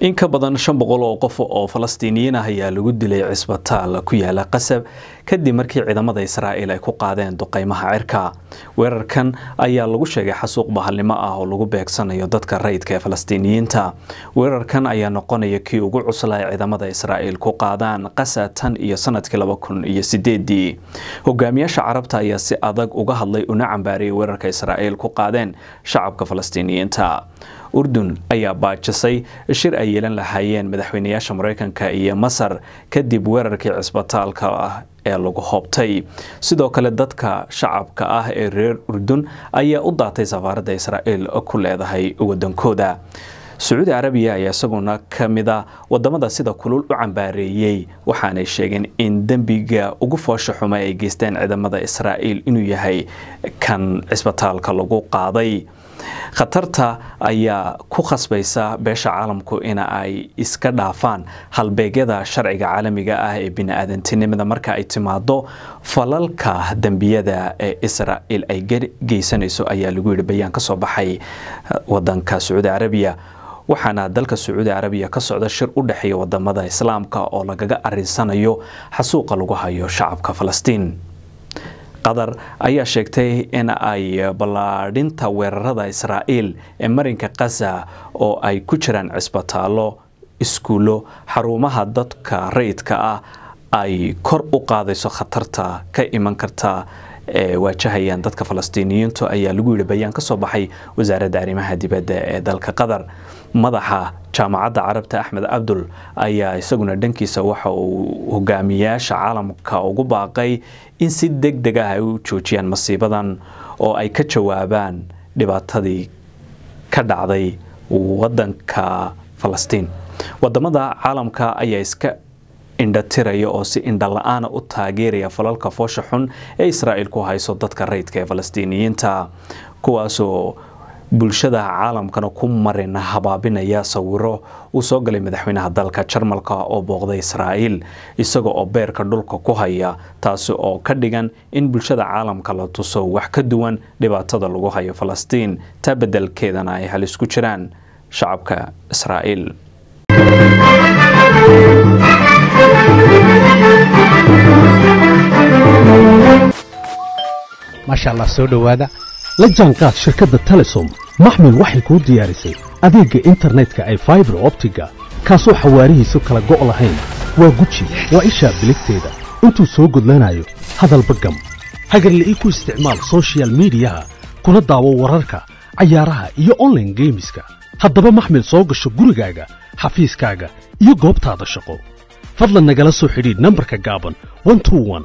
in ka badan shan boqol oo qof oo falastiiniyiin ah ayaa lagu dilay cisbitaal ku yaala qasab kadib markii ciidamada israa'iil ay ku qaadeen duqeymaha cirka weerarkan ayaa lagu sheegay xasuuq bahalnimo ah oo lagu beegsanayo dadka rayidka ee falastiiniyiinta weerarkan ayaa noqonaya kii ugu cuslaa ee ciidamada israa'iil ku qaadaan qasa tan iyo sanadkii laba kun iyo sideedii hogaamiyaasha carabta ayaa si adag uga hadlay una cambaariyay weerarka israa'iil ku qaadeen shacabka falastiiniyiinta urdun ayaa baajisay shir ay yeelan lahaayeen madaxweyneyaasha maraykanka iyo masar kadib weerarkii cisbitaalka ah ee lagu hoobtay sidoo kale dadka shacabka ah ee reer urdun ayaa u daatay safaaradda israa'iil ku leedahay waddankooda sacuudi carabiya ayaa isaguna ka mida a ah wadamada sida kulul u cambaareeyey waxaanay sheegeen in dembiga ugu foosha xuma ay geysteen ciidamada israa'iil inuu yahay kan cisbitaalka lagu qaaday khatarta ayaa ku khasbaysa beesha caalamku in ay iska dhaafaan halbeegyada sharciga caalamiga ah ee bini-aadantinimada marka ay timaado falalka dembiyada ee israa'iil ay geysanayso ayaa lagu yidhi bayaan ka soo baxay uh, wadanka sacuudi carabiya waxaana dalka sacuudi carabiya ka socda shir u dhexeeya wadamada islaamka oo lagaga arinsanayo xasuuqa lagu hayo shacabka falastiin qatar ayaa sheegtay in ay ballaadhinta weerarada israa'iil ee marinka khaza oo ay ku jiraan cisbitaallo iskuullo xarumaha dadka rayidka ah ay kor u qaadayso khatarta ka iman karta ee waajahayaan dadka falastiiniyiintu ayaa lagu yidhi bayaan ka soo baxay wasaaradda arrimaha dibadda ee dalka qatar madaxa jaamacadda carabta axmed cabdul ayaa isaguna dhankiisa waxa uu hogaamiyaasha caalamka ugu baaqay in si deg deg ah ay u joojiyaan masiibadan oo ay ka jawaabaan dhibaatadii ka dhacday wadanka falastiin wadamada caalamka ayaa iska indhatiraya oo si indhala-aana u taageeraya falalka foosha xun ee israa'iil ku hayso dadka rayidka ee falastiiniyiinta kuwaasoo bulshada caalamkana ku marina habaabinaya sawiro uu soo galay madaxweynaha dalka jarmalka oo booqday israa'iil isaga oo beerka dhulka ku haya taasi oo ka dhigan in bulshada caalamka la tuso wax ka duwan dhibaatada lagu hayo falastiin taa bedelkeedana ay hal isku jiraan shacabka israa'iil maasha allah soo dhawaada la jaanqaad shirkadda telesom maxmil waxay kuu diyaarisay adeegga internetka ay faibar optiga kaasoo xawaarihiisu kala go' lahayn waa guji waa ishaa biligteeda intuu soo gudlanayo hadalba gam hagarli'ii ku isticmaal sochial miidiyaha kuna daawo wararka cayaaraha iyo onlaine geemiska haddaba maxmil soo gasho gurigaaga xafiiskaaga iyo goobtaada shaqo fadlan nagala soo xidhiidh nambarka gaaban